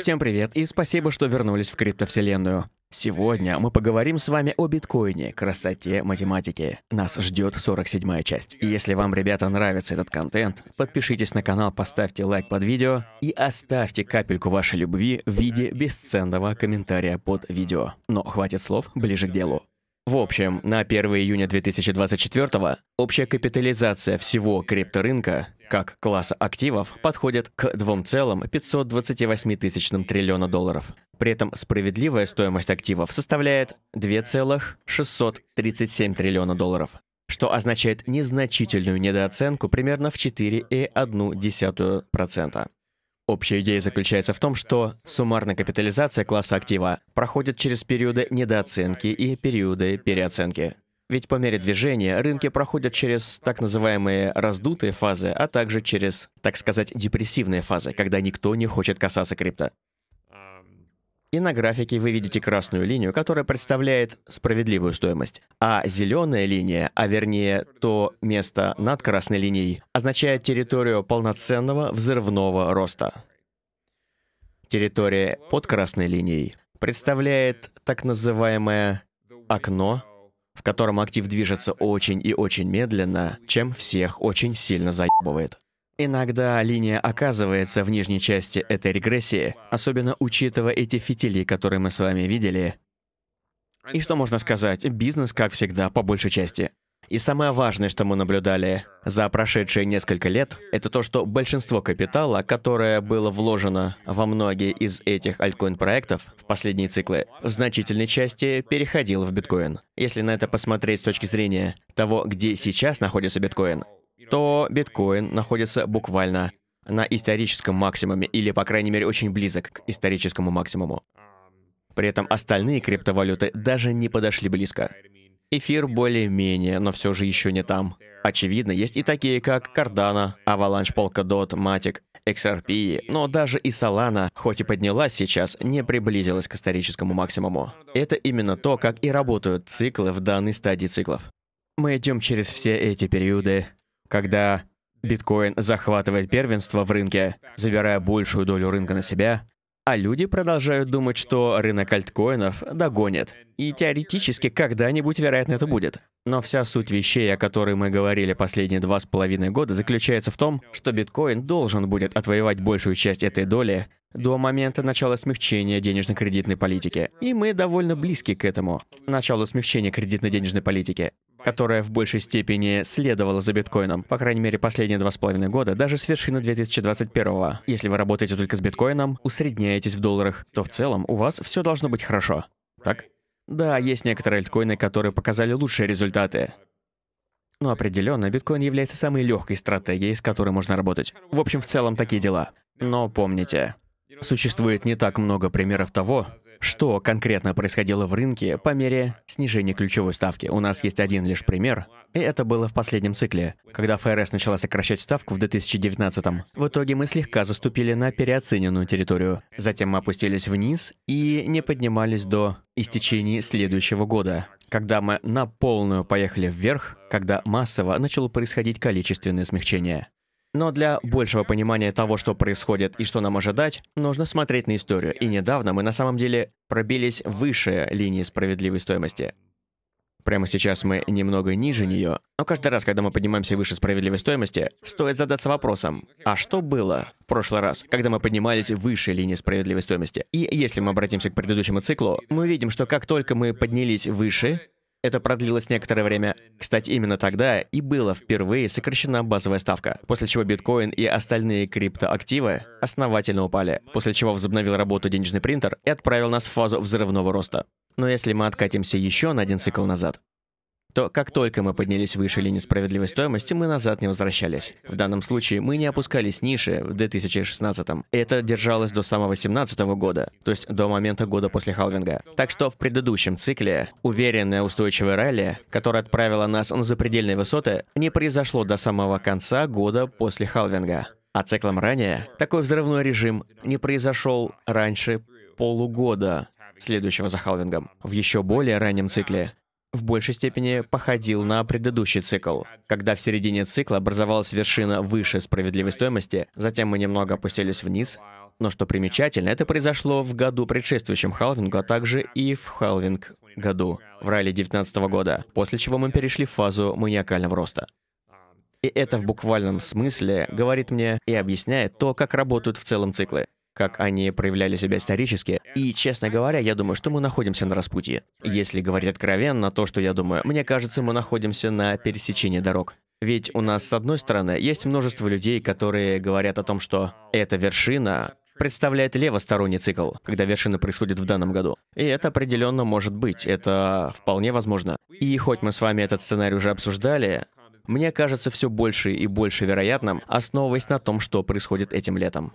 Всем привет и спасибо, что вернулись в криптовселенную. Сегодня мы поговорим с вами о биткоине, красоте математики. Нас ждет 47-я часть. И если вам, ребята, нравится этот контент, подпишитесь на канал, поставьте лайк под видео и оставьте капельку вашей любви в виде бесценного комментария под видео. Но хватит слов, ближе к делу. В общем, на 1 июня 2024 общая капитализация всего крипторынка как класса активов подходит к 2,528 тысячным триллиона долларов. При этом справедливая стоимость активов составляет 2,637 триллиона долларов, что означает незначительную недооценку примерно в 4,1%. Общая идея заключается в том, что суммарная капитализация класса актива проходит через периоды недооценки и периоды переоценки. Ведь по мере движения рынки проходят через так называемые раздутые фазы, а также через, так сказать, депрессивные фазы, когда никто не хочет касаться крипто. И на графике вы видите красную линию, которая представляет справедливую стоимость. А зеленая линия, а вернее то место над красной линией, означает территорию полноценного взрывного роста. Территория под красной линией представляет так называемое окно, в котором актив движется очень и очень медленно, чем всех очень сильно заебывает. Иногда линия оказывается в нижней части этой регрессии, особенно учитывая эти фитили, которые мы с вами видели. И что можно сказать, бизнес, как всегда, по большей части. И самое важное, что мы наблюдали за прошедшие несколько лет, это то, что большинство капитала, которое было вложено во многие из этих альткоин-проектов в последние циклы, в значительной части переходило в биткоин. Если на это посмотреть с точки зрения того, где сейчас находится биткоин, что биткоин находится буквально на историческом максимуме, или, по крайней мере, очень близок к историческому максимуму. При этом остальные криптовалюты даже не подошли близко. Эфир более-менее, но все же еще не там. Очевидно, есть и такие, как Cardano, Avalanche, Polkadot, Matic, XRP, но даже и Solana, хоть и поднялась сейчас, не приблизилась к историческому максимуму. Это именно то, как и работают циклы в данной стадии циклов. Мы идем через все эти периоды когда биткоин захватывает первенство в рынке, забирая большую долю рынка на себя, а люди продолжают думать, что рынок альткоинов догонит. И теоретически когда-нибудь, вероятно, это будет. Но вся суть вещей, о которой мы говорили последние два с половиной года, заключается в том, что биткоин должен будет отвоевать большую часть этой доли до момента начала смягчения денежно-кредитной политики. И мы довольно близки к этому, началу смягчения кредитно-денежной политики которая в большей степени следовала за биткоином, по крайней мере, последние два с половиной года, даже с вершины 2021 -го. Если вы работаете только с биткоином, усредняетесь в долларах, то в целом у вас все должно быть хорошо. Так? Да, есть некоторые альткоины, которые показали лучшие результаты. Но определенно, биткоин является самой легкой стратегией, с которой можно работать. В общем, в целом такие дела. Но помните, существует не так много примеров того, что конкретно происходило в рынке по мере снижения ключевой ставки? У нас есть один лишь пример, и это было в последнем цикле, когда ФРС начала сокращать ставку в 2019-м. В итоге мы слегка заступили на переоцененную территорию, затем мы опустились вниз и не поднимались до истечения следующего года, когда мы на полную поехали вверх, когда массово начало происходить количественное смягчение. Но для большего понимания того, что происходит и что нам ожидать, нужно смотреть на историю. И недавно мы на самом деле пробились выше линии справедливой стоимости. Прямо сейчас мы немного ниже нее, но каждый раз, когда мы поднимаемся выше справедливой стоимости, стоит задаться вопросом, а что было в прошлый раз, когда мы поднимались выше линии справедливой стоимости? И если мы обратимся к предыдущему циклу, мы видим, что как только мы поднялись выше, это продлилось некоторое время. Кстати, именно тогда и была впервые сокращена базовая ставка, после чего биткоин и остальные криптоактивы основательно упали, после чего возобновил работу денежный принтер и отправил нас в фазу взрывного роста. Но если мы откатимся еще на один цикл назад, то как только мы поднялись выше линии справедливой стоимости, мы назад не возвращались. В данном случае мы не опускались ниже в 2016. м Это держалось до самого 2017 года, то есть до момента года после халвинга. Так что в предыдущем цикле уверенное устойчивое ралли, которое отправило нас на запредельные высоты, не произошло до самого конца года после халвинга. А циклом ранее такой взрывной режим не произошел раньше полугода следующего за халвингом. В еще более раннем цикле в большей степени походил на предыдущий цикл, когда в середине цикла образовалась вершина выше справедливой стоимости, затем мы немного опустились вниз, но что примечательно, это произошло в году предшествующем халвингу, а также и в халвинг году, в ралли 2019 года, после чего мы перешли в фазу маниакального роста. И это в буквальном смысле говорит мне и объясняет то, как работают в целом циклы как они проявляли себя исторически. И, честно говоря, я думаю, что мы находимся на распутье. Если говорить откровенно, то, что я думаю, мне кажется, мы находимся на пересечении дорог. Ведь у нас, с одной стороны, есть множество людей, которые говорят о том, что эта вершина представляет левосторонний цикл, когда вершина происходит в данном году. И это определенно может быть, это вполне возможно. И хоть мы с вами этот сценарий уже обсуждали, мне кажется все больше и больше вероятным, основываясь на том, что происходит этим летом.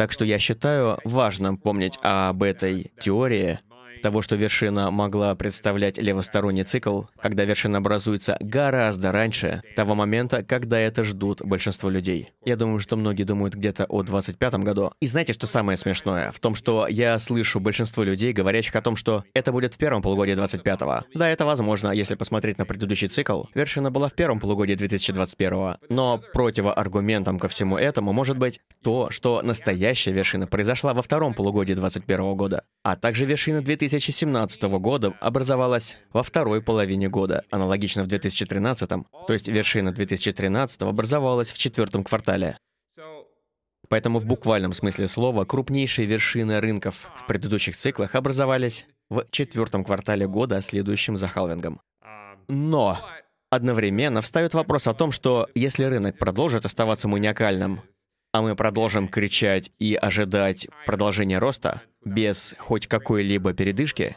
Так что я считаю важным помнить об этой теории, того, что вершина могла представлять левосторонний цикл, когда вершина образуется гораздо раньше того момента, когда это ждут большинство людей. Я думаю, что многие думают где-то о 25 году. И знаете, что самое смешное? В том, что я слышу большинство людей, говорящих о том, что это будет в первом полугодии 25-го. Да, это возможно, если посмотреть на предыдущий цикл. Вершина была в первом полугодии 2021-го. Но противоаргументом ко всему этому может быть то, что настоящая вершина произошла во втором полугодии 2021 года, а также вершина 2000 2017 года образовалась во второй половине года, аналогично в 2013, то есть вершина 2013 образовалась в четвертом квартале. Поэтому в буквальном смысле слова крупнейшие вершины рынков в предыдущих циклах образовались в четвертом квартале года, следующим за халвингом. Но одновременно встает вопрос о том, что если рынок продолжит оставаться маниакальным, а мы продолжим кричать и ожидать продолжения роста без хоть какой-либо передышки,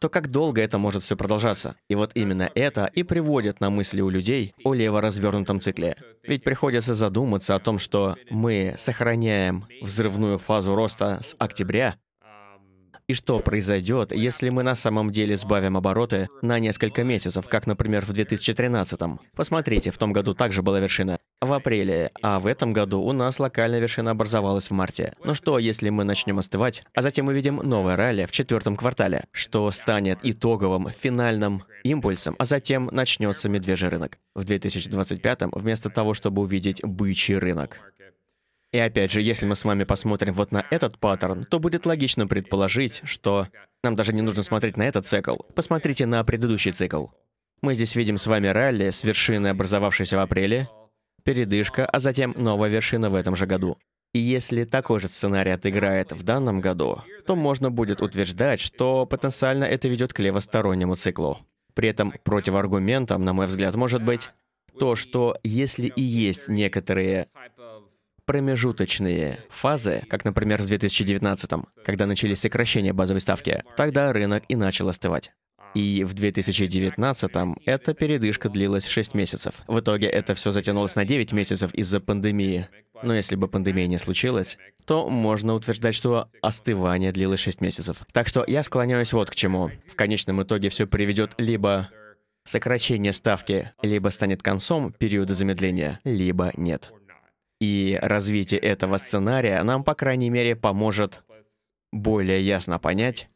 то как долго это может все продолжаться? И вот именно это и приводит на мысли у людей о леворазвернутом цикле. Ведь приходится задуматься о том, что мы сохраняем взрывную фазу роста с октября, и что произойдет, если мы на самом деле сбавим обороты на несколько месяцев, как, например, в 2013? м Посмотрите, в том году также была вершина в апреле, а в этом году у нас локальная вершина образовалась в марте. Но ну что, если мы начнем остывать, а затем увидим новое ралли в четвертом квартале, что станет итоговым, финальным импульсом, а затем начнется медвежий рынок. В 2025 м вместо того, чтобы увидеть бычий рынок. И опять же, если мы с вами посмотрим вот на этот паттерн, то будет логично предположить, что нам даже не нужно смотреть на этот цикл. Посмотрите на предыдущий цикл. Мы здесь видим с вами ралли с вершины, образовавшейся в апреле, передышка, а затем новая вершина в этом же году. И если такой же сценарий отыграет в данном году, то можно будет утверждать, что потенциально это ведет к левостороннему циклу. При этом противоаргументом, на мой взгляд, может быть то, что если и есть некоторые промежуточные фазы, как, например, в 2019, когда начались сокращения базовой ставки, тогда рынок и начал остывать. И в 2019 эта передышка длилась 6 месяцев. В итоге это все затянулось на 9 месяцев из-за пандемии. Но если бы пандемия не случилась, то можно утверждать, что остывание длилось 6 месяцев. Так что я склоняюсь вот к чему. В конечном итоге все приведет либо сокращение ставки, либо станет концом периода замедления, либо нет. И развитие этого сценария нам, по крайней мере, поможет более ясно понять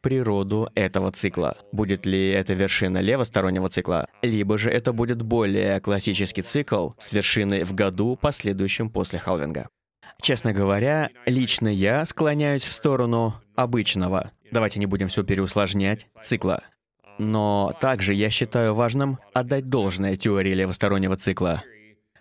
природу этого цикла. Будет ли это вершина левостороннего цикла, либо же это будет более классический цикл с вершиной в году, последующем после халвинга. Честно говоря, лично я склоняюсь в сторону обычного, давайте не будем все переусложнять, цикла. Но также я считаю важным отдать должное теории левостороннего цикла.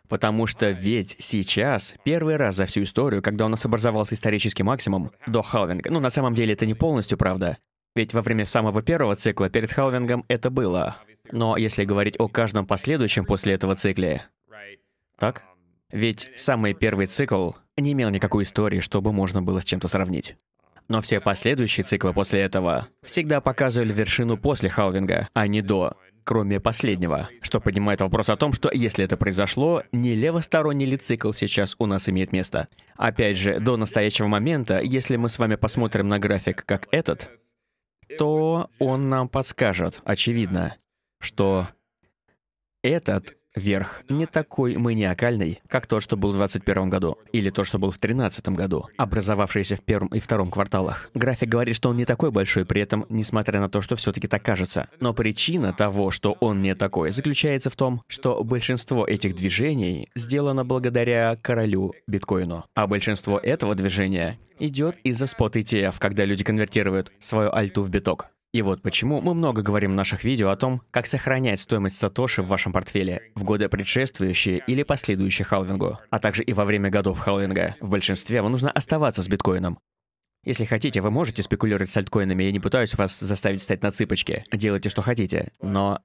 Потому что ведь сейчас, первый раз за всю историю, когда у нас образовался исторический максимум, до халвинга, ну на самом деле это не полностью правда, ведь во время самого первого цикла перед халвингом это было. Но если говорить о каждом последующем после этого цикле, так? Ведь самый первый цикл не имел никакой истории, чтобы можно было с чем-то сравнить. Но все последующие циклы после этого всегда показывали вершину после халвинга, а не до кроме последнего, что поднимает вопрос о том, что если это произошло, не левосторонний ли цикл сейчас у нас имеет место. Опять же, до настоящего момента, если мы с вами посмотрим на график как этот, то он нам подскажет, очевидно, что этот вверх не такой маниакальный, как тот, что был в 2021 году, или то, что был в 2013 году, образовавшийся в первом и втором кварталах. График говорит, что он не такой большой, при этом, несмотря на то, что все-таки так кажется. Но причина того, что он не такой, заключается в том, что большинство этих движений сделано благодаря королю биткоину, а большинство этого движения идет из-за спот ETF, когда люди конвертируют свою альту в биток. И вот почему мы много говорим в наших видео о том, как сохранять стоимость сатоши в вашем портфеле в годы предшествующие или последующие халвингу, а также и во время годов халвинга. В большинстве вам нужно оставаться с биткоином. Если хотите, вы можете спекулировать с альткоинами, я не пытаюсь вас заставить стать на цыпочки. Делайте, что хотите. Но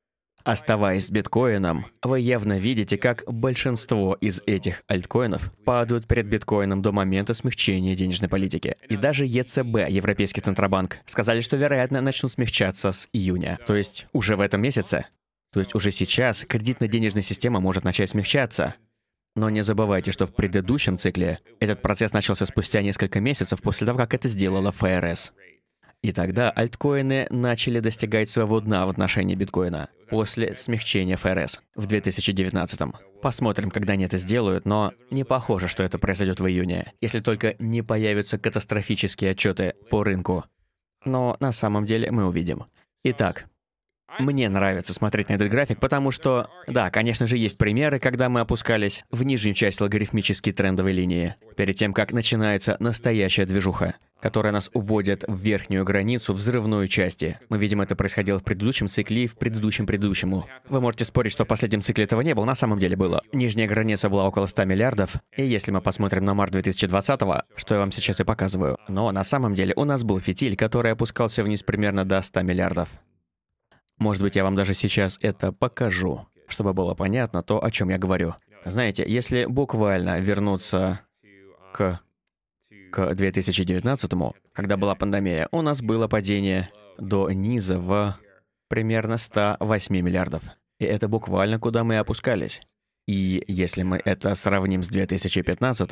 Оставаясь с биткоином, вы явно видите, как большинство из этих альткоинов падают перед биткоином до момента смягчения денежной политики. И даже ЕЦБ, Европейский Центробанк, сказали, что, вероятно, начнут смягчаться с июня. То есть уже в этом месяце. То есть уже сейчас кредитно-денежная система может начать смягчаться. Но не забывайте, что в предыдущем цикле этот процесс начался спустя несколько месяцев после того, как это сделала ФРС. И тогда альткоины начали достигать своего дна в отношении биткоина после смягчения ФРС в 2019 -м. Посмотрим, когда они это сделают, но не похоже, что это произойдет в июне, если только не появятся катастрофические отчеты по рынку. Но на самом деле мы увидим. Итак, мне нравится смотреть на этот график, потому что, да, конечно же, есть примеры, когда мы опускались в нижнюю часть логарифмической трендовой линии, перед тем, как начинается настоящая движуха, которая нас уводит в верхнюю границу взрывной части. Мы видим, это происходило в предыдущем цикле и в предыдущем предыдущему. Вы можете спорить, что в последнем цикле этого не было, на самом деле было. Нижняя граница была около 100 миллиардов, и если мы посмотрим на март 2020, что я вам сейчас и показываю, но на самом деле у нас был фитиль, который опускался вниз примерно до 100 миллиардов. Может быть, я вам даже сейчас это покажу, чтобы было понятно то, о чем я говорю. Знаете, если буквально вернуться к, к 2019, когда была пандемия, у нас было падение до низа в примерно 108 миллиардов. И это буквально куда мы опускались. И если мы это сравним с 2015,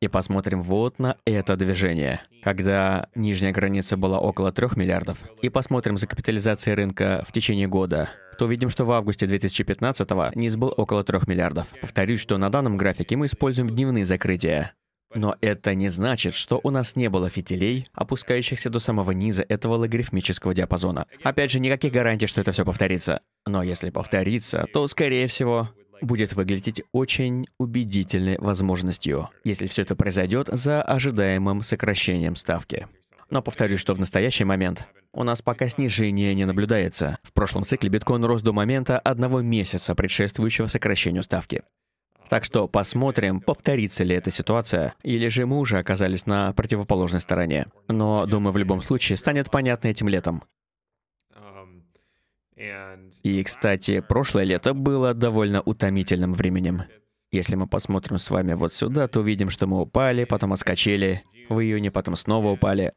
и посмотрим вот на это движение, когда нижняя граница была около 3 миллиардов, и посмотрим за капитализацией рынка в течение года, то видим, что в августе 2015-го низ был около 3 миллиардов. Повторюсь, что на данном графике мы используем дневные закрытия. Но это не значит, что у нас не было фитилей, опускающихся до самого низа этого логарифмического диапазона. Опять же, никаких гарантий, что это все повторится. Но если повторится, то, скорее всего, будет выглядеть очень убедительной возможностью, если все это произойдет за ожидаемым сокращением ставки. Но повторюсь, что в настоящий момент у нас пока снижение не наблюдается. В прошлом цикле биткоин рос до момента одного месяца, предшествующего сокращению ставки. Так что посмотрим, повторится ли эта ситуация, или же мы уже оказались на противоположной стороне. Но, думаю, в любом случае станет понятно этим летом. И, кстати, прошлое лето было довольно утомительным временем. Если мы посмотрим с вами вот сюда, то видим, что мы упали, потом отскочили, в июне потом снова упали.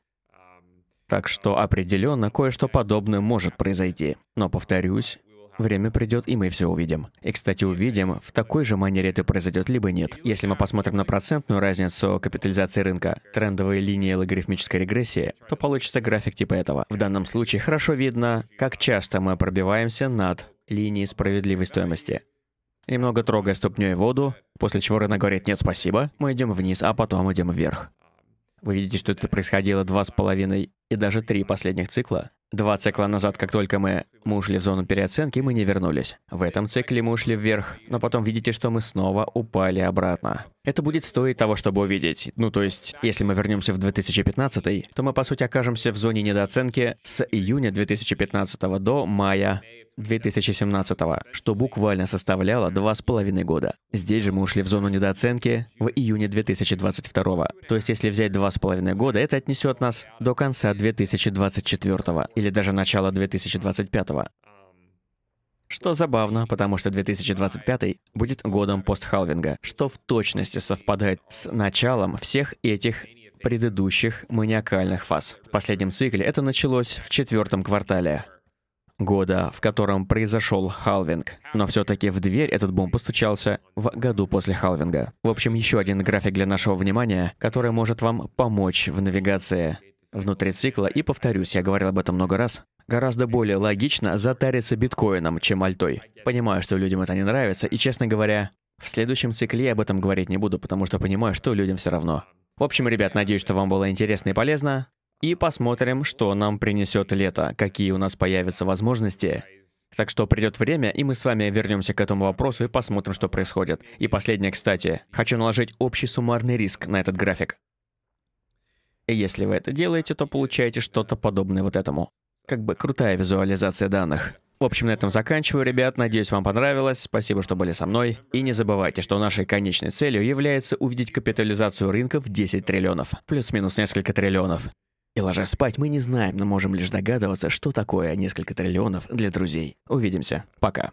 Так что определенно кое-что подобное может произойти. Но повторюсь, Время придет, и мы все увидим. И, кстати, увидим, в такой же манере это произойдет, либо нет. Если мы посмотрим на процентную разницу капитализации рынка, трендовые линии логарифмической регрессии, то получится график типа этого. В данном случае хорошо видно, как часто мы пробиваемся над линией справедливой стоимости. Немного трогая ступней воду, после чего рынок говорит «нет, спасибо», мы идем вниз, а потом идем вверх. Вы видите, что это происходило два с половиной и даже три последних цикла. Два цикла назад, как только мы, мы ушли в зону переоценки, мы не вернулись. В этом цикле мы ушли вверх, но потом видите, что мы снова упали обратно. Это будет стоить того, чтобы увидеть. Ну то есть, если мы вернемся в 2015, то мы по сути окажемся в зоне недооценки с июня 2015 до мая 2017, что буквально составляло два с половиной года. Здесь же мы ушли в зону недооценки в июне 2022. То есть если взять два с половиной года, это отнесет нас до конца 2024 или даже начала 2025. Что забавно, потому что 2025 будет годом постхалвинга, что в точности совпадает с началом всех этих предыдущих маниакальных фаз. В последнем цикле это началось в четвертом квартале года, в котором произошел халвинг. Но все-таки в дверь этот бум постучался в году после халвинга. В общем, еще один график для нашего внимания, который может вам помочь в навигации внутри цикла, и повторюсь, я говорил об этом много раз, гораздо более логично затариться биткоином, чем альтой. Понимаю, что людям это не нравится, и, честно говоря, в следующем цикле я об этом говорить не буду, потому что понимаю, что людям все равно. В общем, ребят, надеюсь, что вам было интересно и полезно. И посмотрим, что нам принесет лето, какие у нас появятся возможности. Так что придет время, и мы с вами вернемся к этому вопросу и посмотрим, что происходит. И последнее, кстати, хочу наложить общий суммарный риск на этот график. И если вы это делаете, то получаете что-то подобное вот этому. Как бы крутая визуализация данных. В общем, на этом заканчиваю, ребят. Надеюсь, вам понравилось. Спасибо, что были со мной. И не забывайте, что нашей конечной целью является увидеть капитализацию рынка в 10 триллионов. Плюс-минус несколько триллионов. И ложась спать, мы не знаем, но можем лишь догадываться, что такое несколько триллионов для друзей. Увидимся. Пока.